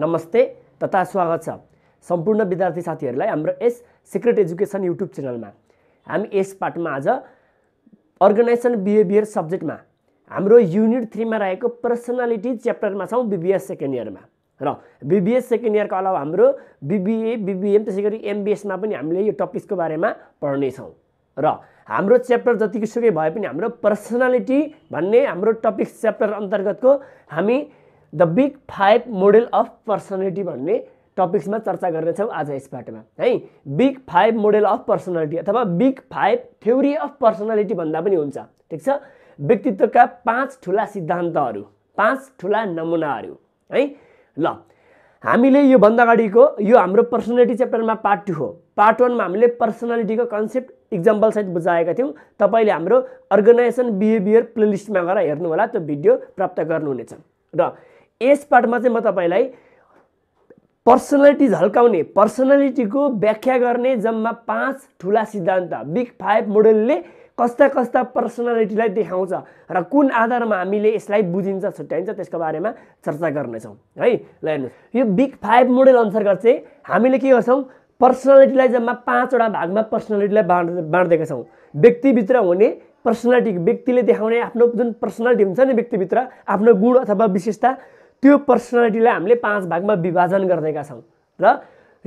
नमस्ते तथा स्वागत छ सम्पूर्ण विद्यार्थी साथीहरूलाई हाम्रो यस सिक्रेट एजुकेसन युट्युब च्यानलमा हामी यस पार्टमा आज अर्गनाइजेसन बिहेभियर सब्जेक्टमा हाम्रो युनिट थ्रीमा रहेको पर्सनालिटी च्याप्टरमा छौँ बिबिएस सेकेन्ड इयरमा र बिबिएस सेकेन्ड इयरको अलावा हाम्रो बिबिए बिबिएम त्यसै गरी एमबिएसमा पनि हामीले यो टपिक्सको बारेमा पढ्नेछौँ र हाम्रो च्याप्टर जतिसुकै भए पनि हाम्रो पर्सनालिटी भन्ने हाम्रो टपिक्स च्याप्टर अन्तर्गतको हामी the big five model of personality भन्ने टपिक्समा चर्चा गर्नेछौँ आज यस पाटोमा है big five model of personality अथवा big five theory of personality भन्दा पनि हुन्छ ठिक छ व्यक्तित्वका पाँच ठुला सिद्धान्तहरू पाँच ठुला नमुनाहरू है ल हामीले योभन्दा अगाडिको यो हाम्रो पर्सनालिटी च्याप्टरमा पार्ट टू हो पार्ट वानमा हामीले पर्सनालिटीको कन्सेप्ट इक्जाम्पलसहित बुझाएका थियौँ तपाईँले हाम्रो अर्गनाइजेसन बिहेभियर प्लेलिस्टमा गएर हेर्नु होला त्यो भिडियो प्राप्त गर्नुहुनेछ र यस पाठमा चाहिँ म तपाईँलाई पर्सनालिटी झल्काउने पर्सनालिटीको व्याख्या गर्ने जम्मा पाँच ठुला सिद्धान्त बिग फाइभ मोडलले कस्ता कस्ता पर्सनालिटीलाई देखाउँछ र कुन आधारमा हामीले यसलाई बुझिन्छ छुट्याइन्छ त्यसको बारेमा चर्चा गर्नेछौँ है ल हेर्नुहोस् यो बिग फाइभ मोडल अन्तर्गत चाहिँ हामीले के गर्छौँ पर्सनालिटीलाई जम्मा पाँचवटा भागमा पर्सनालिटीलाई बाँड बाँडिदिएका छौँ व्यक्तिभित्र हुने पर्सनालिटी व्यक्तिले देखाउने आफ्नो जुन पर्सनालिटी हुन्छ नि व्यक्तिभित्र आफ्नो गुण अथवा विशेषता त्यो पर्सनालिटीलाई हामीले पाँच भागमा विभाजन गरिदिएका छौँ र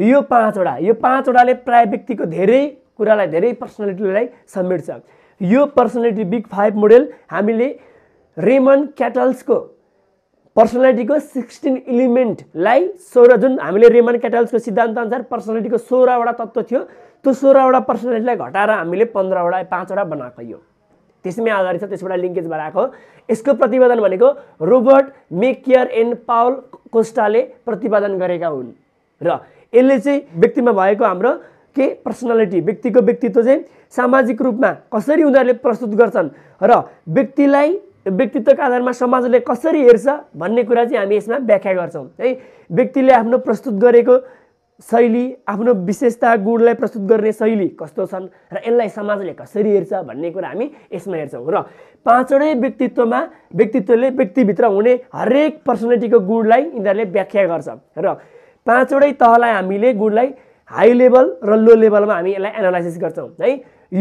यो पाँचवटा यो पाँचवटाले प्राय व्यक्तिको धेरै कुरालाई धेरै पर्सनालिटीलाई समेट्छ यो पर्सनालिटी बिग फाइभ मोडेल हामीले रेमन क्याटल्सको पर्सनालिटीको सिक्सटिन इलिमेन्टलाई सोह्र जुन हामीले रेमन क्याटल्सको अनुसार पर्सनालिटीको सोह्रवटा तत्त्व थियो त्यो सोह्रवटा पर्सनालिटीलाई घटाएर हामीले पन्ध्रवटा पाँचवटा बनाएको यो त्यसमै आधारित छ त्यसबाट लिङ्केज भएर यसको प्रतिपादन भनेको रोबर्ट मेकियर एन्ड पावल कोस्टाले प्रतिपादन गरेका हुन् र यसले चाहिँ व्यक्तिमा भएको हाम्रो के पर्सनालिटी व्यक्तिको व्यक्तित्व चाहिँ सामाजिक रूपमा कसरी उनीहरूले प्रस्तुत गर्छन् र व्यक्तिलाई व्यक्तित्वको आधारमा समाजले कसरी हेर्छ भन्ने कुरा चाहिँ हामी यसमा व्याख्या गर्छौँ है व्यक्तिले आफ्नो प्रस्तुत गरेको शैली आफ्नो विशेषता गुणलाई प्रस्तुत गर्ने शैली कस्तो छन् र यसलाई समाजले कसरी हेर्छ भन्ने कुरा हामी यसमा हेर्छौँ र पाँचवटै व्यक्तित्वमा व्यक्तित्वले व्यक्तिभित्र हुने हरेक पर्सनालिटीको गुणलाई यिनीहरूले व्याख्या गर्छ र पाँचवटै तहलाई हामीले गुणलाई हाई लेभल र लो लेभलमा हामी यसलाई एनालाइसिस गर्छौँ है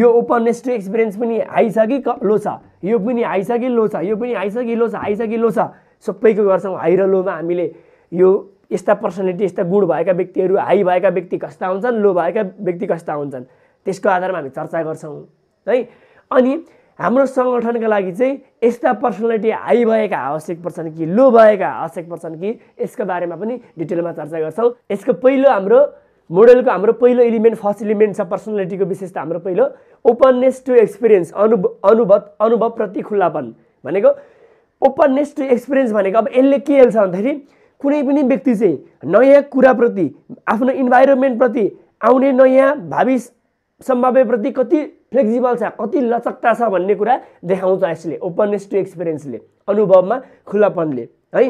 यो ओपन एक्सपिरियन्स पनि हाई छ कि लो छ यो पनि हाई छ कि लो छ यो पनि हाई छ कि लो छ हाई छ कि लो छ सबैको गर्छौँ हाई र लोमा हामीले यो यस्ता पर्सनालिटी यस्ता गुण भएका व्यक्तिहरू हाई भएका व्यक्ति कस्ता हुन्छन् लो भएका व्यक्ति कस्ता हुन्छन् त्यसको आधारमा हामी चर्चा गर्छौँ है अनि हाम्रो सङ्गठनका लागि चाहिँ यस्ता पर्सनालिटी हाई भएका आवश्यक पर्छन् कि लो भएका आवश्यक पर्छन् कि यसको बारेमा पनि डिटेलमा चर्चा गर्छौँ यसको पहिलो हाम्रो मोडेलको हाम्रो पहिलो इलिमेन्ट फर्स्ट इलिमेन्ट छ पर्सनालिटीको विशेषता हाम्रो पहिलो ओपननेस टु एक्सपिरियन्स अनु अनुभव अनुभवप्रति खुल्लापन भनेको ओपननेस टु एक्सपिरियन्स भनेको अब यसले के हेल्छ भन्दाखेरि कुनै पनि व्यक्ति चाहिँ नयाँ कुराप्रति आफ्नो इन्भाइरोमेन्टप्रति आउने नयाँ भावी सम्भाव्यप्रति कति फ्लेक्जिबल छ कति लचकता छ भन्ने कुरा देखाउँछ यसले ओपननेस टु एक्सपिरियन्सले अनुभवमा खुलापनले है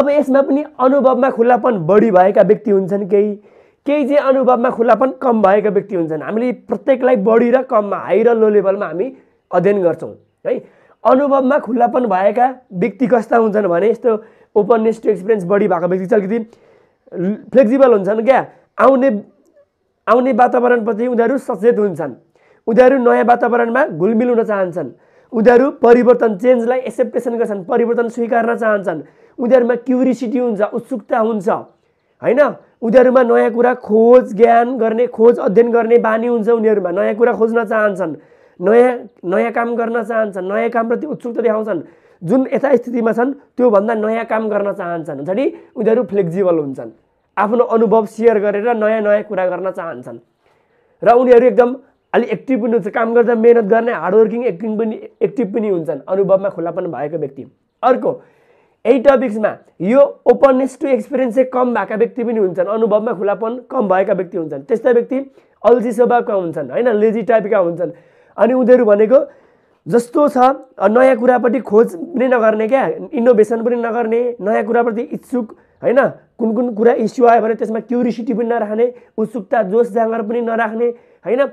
अब यसमा पनि अनुभवमा खुलापन बढी भएका व्यक्ति हुन्छन् केही केही चाहिँ अनुभवमा खुलापन कम भएका व्यक्ति हुन्छन् हामीले प्रत्येकलाई बढी र कममा हाई र लो लेभलमा हामी अध्ययन गर्छौँ है अनुभवमा खुल्लापन भएका व्यक्ति कस्ता हुन्छन् भने यस्तो ओपननेस टु एक्सपिरियन्स बढी भएको व्यक्ति चाहिँ अलिकति फ्लेक्सिबल हुन्छन् क्या आउने आउने वातावरणप्रति उनीहरू सचेत हुन्छन् उनीहरू नयाँ वातावरणमा घुलमिल हुन चाहन्छन् उनीहरू परिवर्तन चेन्जलाई एक्सेप्टेसन गर्छन् परिवर्तन स्वीकार्न चाहन्छन् उनीहरूमा क्युरिसिटी हुन्छ उत्सुकता हुन्छ होइन उनीहरूमा नयाँ कुरा खोज ज्ञान गर्ने खोज अध्ययन गर्ने बानी हुन्छ उनीहरूमा नयाँ कुरा खोज्न चाहन्छन् नयाँ नयाँ काम गर्न चाहन्छन् नयाँ कामप्रति उत्सुकता देखाउँछन् जुन यथास्थितिमा छन् त्योभन्दा नयाँ काम गर्न चाहन्छन् हुन्छ नि उनीहरू फ्लेक्जिबल हुन्छन् आफ्नो अनुभव सेयर गरेर नयाँ नयाँ कुरा गर्न चाहन्छन् र उनीहरू एकदम अलिक एक्टिभ पनि हुन्छ काम गर्दा मेहनत गर्ने हार्डवर्किङ एक्टिङ पनि एक्टिभ पनि हुन्छन् अनुभवमा खुलापन भएको व्यक्ति अर्को यही टपिक्समा यो ओपननेस टु एक्सपिरियन्स चाहिँ कम भएका व्यक्ति पनि हुन्छन् अनुभवमा खुलापन कम भएका व्यक्ति हुन्छन् त्यस्ता व्यक्ति अल्छी स्वभावका हुन्छन् होइन लेजी टाइपका हुन्छन् अनि उनीहरू भनेको जस्तो छ नयाँ कुरापट्टि खोज पनि नगर्ने क्या इनोभेसन पनि नगर्ने नयाँ कुराप्रति इच्छुक होइन कुन कुन कुरा इस्यु आयो भने त्यसमा क्युरिसिटी पनि नराख्ने उत्सुकता जोस जाँगर पनि नराख्ने होइन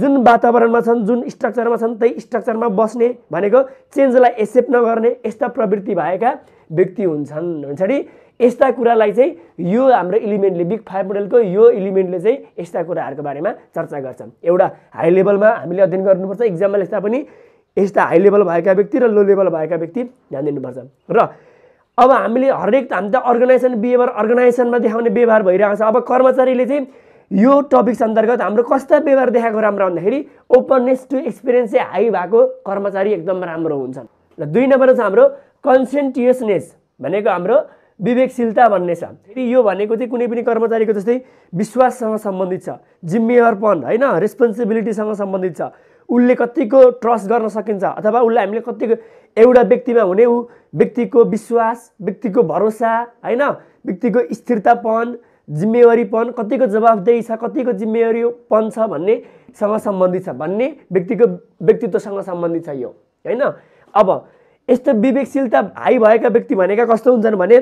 जुन वातावरणमा छन् जुन स्ट्रक्चरमा छन् त्यही स्ट्रक्चरमा बस्ने भनेको चेन्जलाई एक्सेप्ट नगर्ने यस्ता प्रवृत्ति भएका व्यक्ति हुन्छन् हुन्छ नि यस्ता कुरालाई चाहिँ यो हाम्रो इलिमेन्टले बिग फाइभ मोडलको यो इलिमेन्टले चाहिँ यस्ता कुराहरूको बारेमा चर्चा गर्छ एउटा हाई लेभलमा हामीले अध्ययन गर्नुपर्छ इक्जाममा यस्ता पनि यस्ता हाई लेभल भएका व्यक्ति र लो लेभल भएका व्यक्ति ध्यान दिनुपर्छ र अब हामीले हरेक हामी त अर्गनाइजेसन बिहेभियर अर्गनाइजेसनमा देखाउने व्यवहार भइरहेको छ अब कर्मचारीले चाहिँ यो टपिक्स अन्तर्गत हाम्रो कस्ता व्यवहार देखाएको राम्रो भन्दाखेरि ओपननेस टु एक्सपिरियन्स चाहिँ हाई भएको कर्मचारी एकदम राम्रो हुन्छन् र दुई नम्बर छ हाम्रो कन्सेन्टियसनेस भनेको हाम्रो विवेकशीलता भन्ने छ फेरि यो भनेको चाहिँ कुनै पनि कर्मचारीको जस्तै विश्वाससँग सम्बन्धित छ जिम्मेवारपन होइन रेस्पोन्सिबिलिटीसँग सम्बन्धित छ उसले कतिको ट्रस्ट गर्न सकिन्छ अथवा उसलाई हामीले कतिको एउटा व्यक्तिमा हुने ऊ व्यक्तिको विश्वास व्यक्तिको भरोसा होइन व्यक्तिको स्थिरतापन जिम्मेवारीपन कतिको जवाबदेही छ कतिको जिम्मेवारीपन छ भन्नेसँग सम्बन्धित छ भन्ने व्यक्तिको व्यक्तित्वसँग सम्बन्धित छ यो होइन अब यस्तो विवेकशीलता हाई भएका व्यक्ति भनेका कस्तो हुन्छन् भने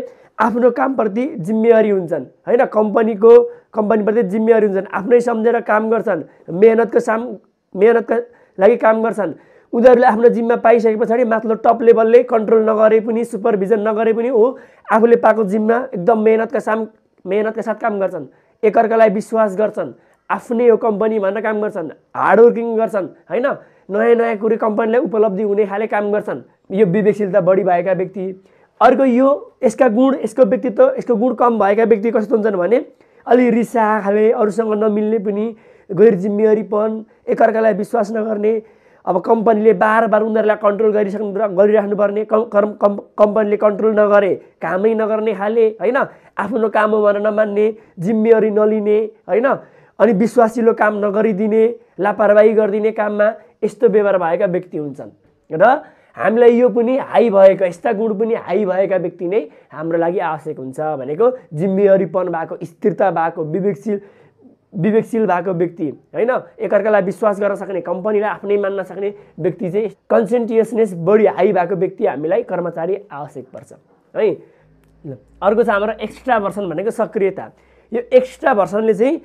आफ्नो कामप्रति जिम्मेवारी हुन्छन् होइन कम्पनीको कम्पनीप्रति जिम्मेवारी हुन्छन् आफ्नै सम्झेर काम गर्छन् मेहनतको साम मेहनतका लागि काम गर्छन् उनीहरूले आफ्नो जिम्मा पाइसके पछाडि माथिल्लो टप लेभलले कन्ट्रोल नगरे पनि सुपरभिजन नगरे पनि हो आफूले पाएको जिम्मा एकदम मेहनतका साम मेहनतका साथ काम गर्छन् एकअर्कालाई विश्वास गर्छन् आफ्नै यो कम्पनी भनेर काम गर्छन् हार्डवर्किङ गर्छन् होइन नयाँ नयाँ कुरो कम्पनीलाई उपलब्धि हुने खाले काम गर्छन् यो विवेकशीलता बढी भएका व्यक्ति अर्को यो यसका गुण यसको व्यक्तित्व यसको गुण कम भएका व्यक्ति कस्तो हुन्छन् भने अलि रिसा खाले अरूसँग नमिल्ने पनि गैर जिम्मेवारीपन एकअर्कालाई विश्वास नगर्ने अब कम्पनीले बार बार उनीहरूलाई कन्ट्रोल गरिसक्नु गरिराख्नुपर्ने कर्म कम् कम्पनीले कन्ट्रोल नगरे कामै नगर्ने खाले होइन आफ्नो काम भनेर नमान्ने जिम्मेवारी नलिने होइन अनि विश्वासिलो काम नगरिदिने लापरवाही गरिदिने काममा यस्तो व्यवहार भएका व्यक्ति हुन्छन् र हामीलाई यो पनि हाई भएको यस्ता गुण पनि हाई भएका व्यक्ति नै हाम्रो लागि आवश्यक हुन्छ भनेको जिम्मेवारीपन भएको स्थिरता भएको विवेकशील विवेकशील भएको व्यक्ति होइन एकअर्कालाई विश्वास गर्न सक्ने कम्पनीलाई आफ्नै मान्न सक्ने व्यक्ति चाहिँ कन्सेन्टियसनेस बढी हाई भएको व्यक्ति हामीलाई कर्मचारी आवश्यक पर्छ है ल अर्को छ हाम्रो एक्स्ट्रा भर्सन भनेको सक्रियता यो एक्स्ट्रा भर्सनले चाहिँ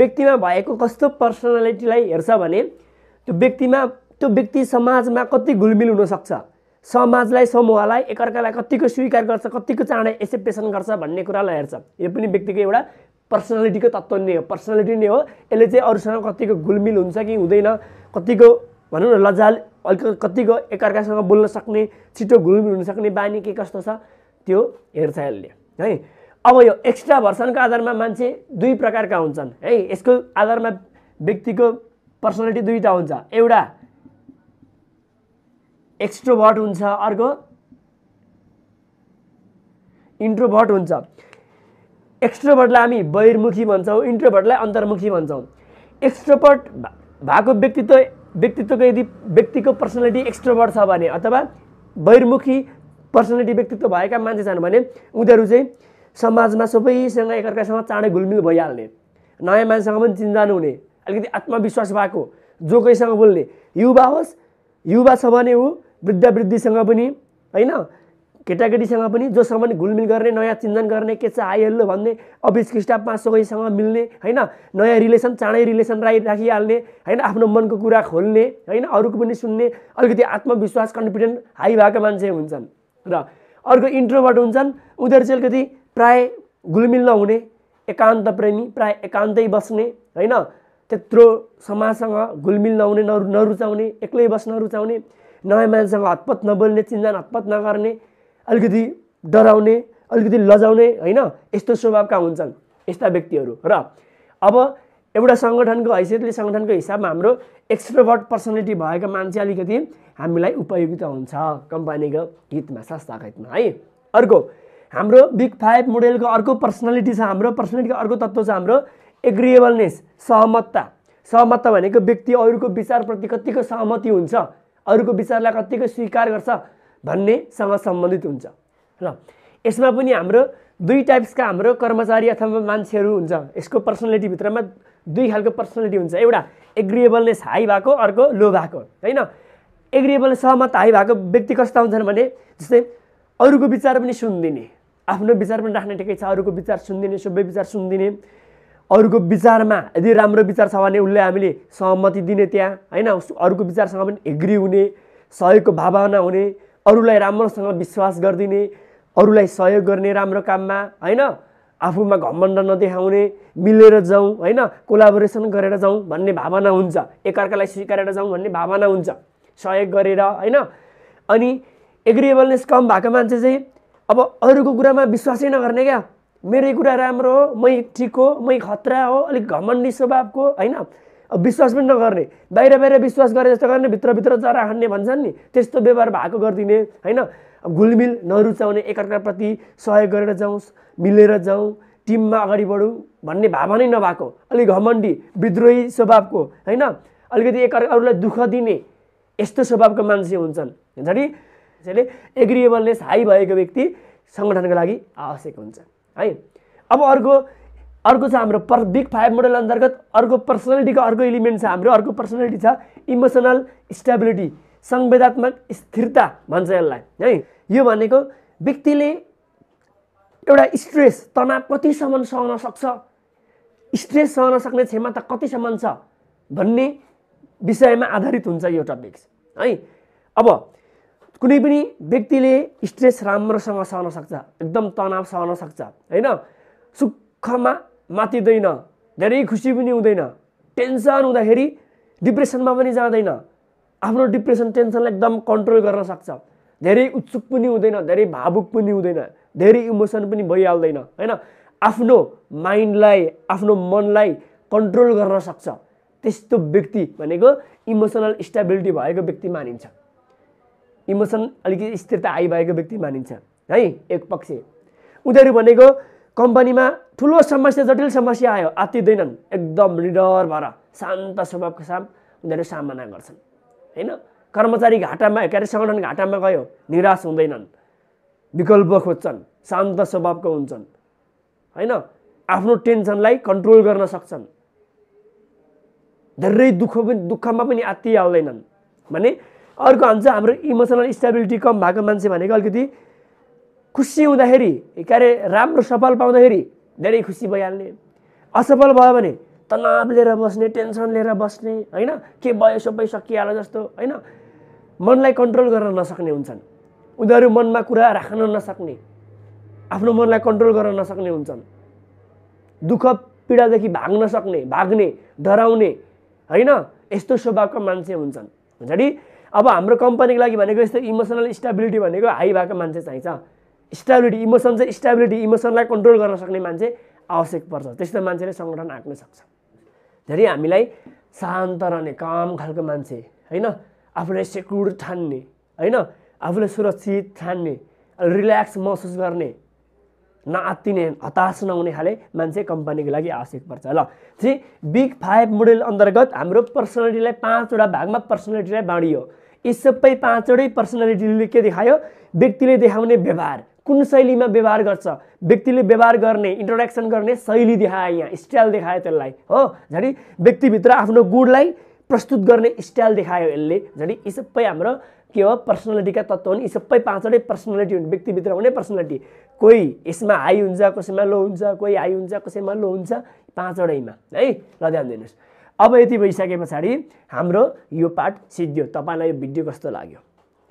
व्यक्तिमा भएको कस्तो पर्सनालिटीलाई हेर्छ भने त्यो व्यक्तिमा त्यो व्यक्ति समाजमा कति घुलमिल हुनसक्छ समाजलाई समूहलाई एकअर्कालाई कतिको स्वीकार गर्छ कतिको चाँडै एक्सेप्टेसन गर्छ भन्ने कुरालाई हेर्छ यो पनि व्यक्तिको एउटा पर्सनालिटीको तत्त्व नै हो पर्सनालिटी नै हो यसले चाहिँ अरूसँग कतिको घुलमिल हुन्छ कि हुँदैन कतिको भनौँ न लजाल अलिक कतिको एकअर्कासँग बोल्न सक्ने छिटो घुलमिल हुन सक्ने बानी के कस्तो छ त्यो हेर्छ यसले है अब यो एक्स्ट्रा भर्सनको आधारमा मान्छे दुई प्रकारका हुन्छन् है यसको आधारमा व्यक्तिको पर्सनालिटी दुईवटा हुन्छ एउटा एक्स्ट्रोभर्ट हुन्छ अर्को इन्ट्रोभर्ट हुन्छ एक्स्ट्रोभर्टलाई हामी बहिर्मुखी भन्छौँ इन्ट्रोभर्टलाई अन्तर्मुखी भन्छौँ एक्स्ट्रोभर्ट भएको व्यक्तित्व व्यक्तित्वको यदि व्यक्तिको पर्सनालिटी एक्स्ट्रोभर्ट छ भने अथवा बहिर्मुखी पर्सनालिटी व्यक्तित्व भएका मान्छे छन् भने उनीहरू चाहिँ समाजमा सबैसँग एकअर्कासँग चाँडै घुलमिल भइहाल्ने नयाँ मान्छेसँग पनि चिन्जान हुने अलिकति आत्मविश्वास भएको जो कोहीसँग बोल्ने युवा होस् युवा छ भने ऊ वृद्धावृद्धिसँग पनि होइन केटाकेटीसँग पनि जोसँग पनि घुलमिल गर्ने नयाँ चिन्जन गर्ने के छ आइहाल्नु भन्ने अभिष्कृष्टा पाँच सौसँग मिल्ने होइन नयाँ रिलेसन चाँडै रिलेसन राई राखिहाल्ने होइन आफ्नो मनको कुरा खोल्ने होइन अरूको पनि सुन्ने अलिकति आत्मविश्वास कन्फिडेन्ट हाई भएको मान्छे हुन्छन् र अर्को इन्ट्रोबाट हुन्छन् उनीहरू चाहिँ अलिकति प्राय घुलमिल नहुने एकान्त प्रेमी प्राय एकान्तै बस्ने होइन त्यत्रो समाजसँग घुलमिल नहुने नरु नरुचाउने एक्लै बस्न रुचाउने नयाँ मान्छेसँग हतपत नबोल्ने चिन्जान हतपत नगर्ने अलिकति डराउने अलिकति लजाउने होइन यस्तो स्वभावका हुन्छन् यस्ता व्यक्तिहरू र अब एउटा सङ्गठनको हैसियतले सङ्गठनको हिसाबमा हाम्रो एक्सट्रोभर्ट पर्सनालिटी भएको मान्छे अलिकति हामीलाई उपयुक्त हुन्छ कम्पनीको हितमा संस्थाको हितमा है अर्को हाम्रो बिग फाइभ मोडेलको अर्को पर्सनालिटी छ हाम्रो पर्सनालिटीको अर्को तत्त्व छ हाम्रो एग्रिएबलनेस सहमतता सहमतता भनेको व्यक्ति अरूको विचारप्रति कतिको सहमति हुन्छ अरूको विचारलाई कत्तिको स्वीकार गर्छ भन्नेसँग सम्बन्धित हुन्छ र यसमा पनि हाम्रो दुई टाइप्सका हाम्रो कर्मचारी अथवा मान्छेहरू हुन्छ यसको पर्सनालिटीभित्रमा दुई खालको पर्सनालिटी हुन्छ एउटा एग्रिएबलनेस हाई भएको अर्को लो भएको होइन एग्रिएबल सहमत हाई भएको व्यक्ति कस्ता हुन्छन् भने जस्तै अरूको विचार पनि सुनिदिने आफ्नो विचार पनि राख्ने ठिकै छ अरूको विचार सुनिदिने सबै विचार सुनिदिने अरूको विचारमा यदि राम्रो विचार छ भने उसले हामीले सहमति दिने त्यहाँ होइन अरूको विचारसँग पनि एग्री हुने सहयोगको भावना हुने अरूलाई राम्रोसँग विश्वास गरिदिने अरूलाई सहयोग गर्ने राम्रो काममा होइन आफूमा घमण्ड नदेखाउने मिलेर जाउँ होइन कोलाबोरेसन गरेर जाउँ भन्ने भावना हुन्छ एकअर्कालाई स्वीकारेर जाउँ भन्ने भावना हुन्छ सहयोग गरेर होइन अनि एग्रिएबलनेस कम भएको मान्छे चाहिँ अब अरूको कुरामा विश्वासै नगर्ने क्या मेरै कुरा राम्रो हो मै ठिक हो मै खतरा हो अलिक घमण्डी स्वभावको होइन अब विश्वास पनि नगर्ने बाहिर बाहिर विश्वास गरे जस्तो गर्ने भित्रभित्र चरा हान्ने भन्छन् नि त्यस्तो व्यवहार भएको गरिदिने होइन घुलमिल नरुचाउने एकअर्काप्रति सहयोग गरेर जाउँ मिलेर जाउँ टिममा अगाडि बढौँ भन्ने भावना नै नभएको अलिक घमण्डी विद्रोही स्वभावको होइन अलिकति एकअर्का अरूलाई दुःख दिने यस्तो स्वभावको मान्छे हुन्छन् हुन्छ नि त्यसैले एग्रिएबलनेस हाई भएको व्यक्ति सङ्गठनको लागि आवश्यक हुन्छ है अब अर्को अर्को छ हाम्रो पर बिग फाइभ मोडल अन्तर्गत अर्को पर्सनालिटीको अर्को इलिमेन्ट छ हाम्रो अर्को पर्सनालिटी छ इमोसनल स्टेबिलिटी संवेदात्मक स्थिरता भन्छ यसलाई है यो भनेको व्यक्तिले एउटा स्ट्रेस तनाव कतिसम्म सहन सक्छ स्ट्रेस सहन सक्ने क्षमता कतिसम्म छ भन्ने विषयमा आधारित हुन्छ यो टपिक्स है अब कुनै पनि व्यक्तिले स्ट्रेस राम्रोसँग सहन सक्छ एकदम तनाव सहन सक्छ होइन सुखमा मातिँदैन धेरै खुसी पनि हुँदैन टेन्सन हुँदाखेरि डिप्रेसनमा पनि जाँदैन आफ्नो डिप्रेसन टेन्सनलाई एकदम कन्ट्रोल गर्न सक्छ धेरै उत्सुक पनि हुँदैन धेरै भावुक पनि हुँदैन धेरै इमोसन पनि भइहाल्दैन होइन आफ्नो माइन्डलाई आफ्नो मनलाई कन्ट्रोल गर्न सक्छ त्यस्तो व्यक्ति भनेको इमोसनल स्टेबिलिटी भएको व्यक्ति मानिन्छ इमोसन अलिकति स्थिरता आइभएको व्यक्ति मानिन्छ है एक पक्ष उनीहरू भनेको कम्पनीमा ठुलो समस्या जटिल समस्या आयो आत्तिँदैनन् एकदम निडर भएर शान्त स्वभावको साम उनीहरू सामना गर्छन् होइन कर्मचारी घाटामा के अरे सङ्गठन घाटामा गयो निराश हुँदैनन् विकल्प खोज्छन् शान्त स्वभावको हुन्छन् होइन आफ्नो टेन्सनलाई कन्ट्रोल गर्न सक्छन् धेरै दुःख पनि दुःखमा पनि आत्ति हाल्दैनन् भने अर्को हुन्छ हाम्रो इमोसनल स्टेबिलिटी कम भएको मान्छे भनेको अलिकति खुसी हुँदाखेरि के अरे राम्रो सफल पाउँदाखेरि धेरै खुसी भइहाल्ने असफल भयो भने तनाव लिएर बस्ने टेन्सन लिएर बस्ने होइन के भयो सबै सकिहाल्यो जस्तो होइन मनलाई कन्ट्रोल गर्न नसक्ने हुन्छन् उनीहरू मनमा कुरा राख्न नसक्ने आफ्नो मनलाई कन्ट्रोल गर्न नसक्ने हुन्छन् दुःख पीडादेखि भाग्न सक्ने भाग्ने डराउने होइन यस्तो स्वभावका मान्छे हुन्छन् हुन्छ नि अब हाम्रो कम्पनीको लागि भनेको यस्तो इमोसनल स्टेबिलिटी भनेको हाई भएको मान्छे चाहिन्छ स्टेबिलिटी इमोसन चाहिँ स्टेबिलिटी इमोसनलाई कन्ट्रोल गर्न सक्ने मान्छे आवश्यक पर्छ त्यस्तो मान्छेले सङ्गठन आँट्न सक्छ धेरै हामीलाई शान्त रहने काम खालको मान्छे होइन आफूलाई सेक्युर ठान्ने होइन आफूलाई सुरक्षित ठान्ने रिल्याक्स महसुस गर्ने नआत्तिने हताश नहुने खाले मान्छे कम्पनीको लागि आवश्यक पर्छ ल चाहिँ बिग फाइभ मोडेल अन्तर्गत हाम्रो पर्सनालिटीलाई पाँचवटा भागमा पर्सनालिटीलाई बाँडियो यी सबै पाँचवटै पर्सनालिटीले के देखायो व्यक्तिले देखाउने व्यवहार कुन शैलीमा व्यवहार गर्छ व्यक्तिले व्यवहार गर्ने इन्ट्रोडक्सन गर्ने शैली देखायो यहाँ स्टाइल देखायो त्यसलाई हो झन् व्यक्तिभित्र आफ्नो गुणलाई प्रस्तुत गर्ने स्टाइल देखायो यसले झन् यी सबै हाम्रो के हो पर्सनालिटीका तत्त्व हुन् यी सबै पाँचवटै पर्सनालिटी हुन् व्यक्तिभित्र हुने पर्सनालिटी कोही यसमा हाई हुन्छ कसैमा लो हुन्छ कोही हाई हुन्छ कसैमा लो हुन्छ पाँचवटैमा है ल ध्यान दिनुहोस् अब यति भइसके पछाडि हाम्रो यो पार्ट सिद्धियो तपाईँलाई यो भिडियो कस्तो लाग्यो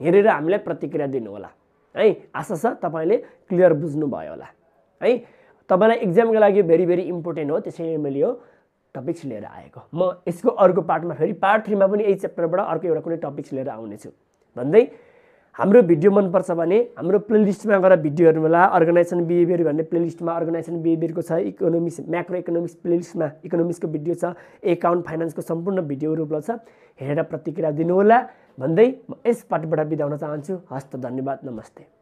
हेरेर हामीलाई प्रतिक्रिया दिनुहोला है आशा छ तपाईँले क्लियर बुझ्नुभयो होला है तपाईँलाई इक्जामको लागि भेरी भेरी इम्पोर्टेन्ट हो त्यसैले मैले यो टपिक्स लिएर आएको म यसको अर्को पार्टमा फेरि पार्ट थ्रीमा पनि यही च्याप्टरबाट अर्को एउटा कुनै टपिक्स लिएर आउनेछु भन्दै हाम्रो भिडियो मनपर्छ भने हाम्रो प्लेलिस्टमा गएर भिडियो हेर्नु होला अर्गनाइजेसन बिहेभियर भन्ने प्लेलिस्टमा अर्गनाइजेसन बिहेभियरको छ इकोनोमिक्स म्याक्रो इकोनोमिक्स प्लेलिस्टमा इकोनोमिक्सको भिडियो छ एकाउन्ट फाइनेन्सको सम्पूर्ण भिडियोहरू उपलब्ध छ हेरेर प्रतिक्रिया दिनुहोला भन्दै म यस पार्टीबाट बिदा हुन चाहन्छु हस्त धन्यवाद नमस्ते